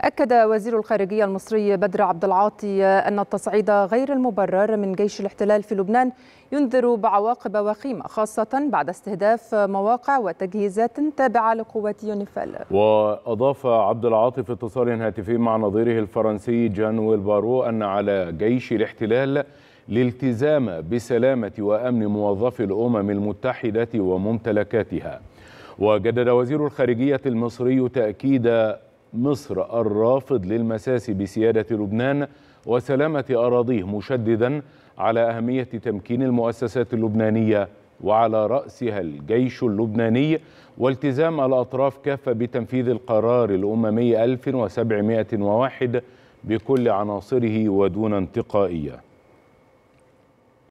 أكد وزير الخارجية المصري بدر عبد العاطي أن التصعيد غير المبرر من جيش الاحتلال في لبنان ينذر بعواقب وخيمة خاصة بعد استهداف مواقع وتجهيزات تابعة لقوات يونيفال وأضاف عبد العاطي في اتصال هاتفي مع نظيره الفرنسي جان بارو أن على جيش الاحتلال الالتزام بسلامة وأمن موظفي الأمم المتحدة وممتلكاتها وجدد وزير الخارجية المصري تأكيد مصر الرافض للمساس بسيادة لبنان وسلامة أراضيه مشددا على أهمية تمكين المؤسسات اللبنانية وعلى رأسها الجيش اللبناني والتزام الأطراف كافة بتنفيذ القرار الأممي 1701 بكل عناصره ودون انتقائيه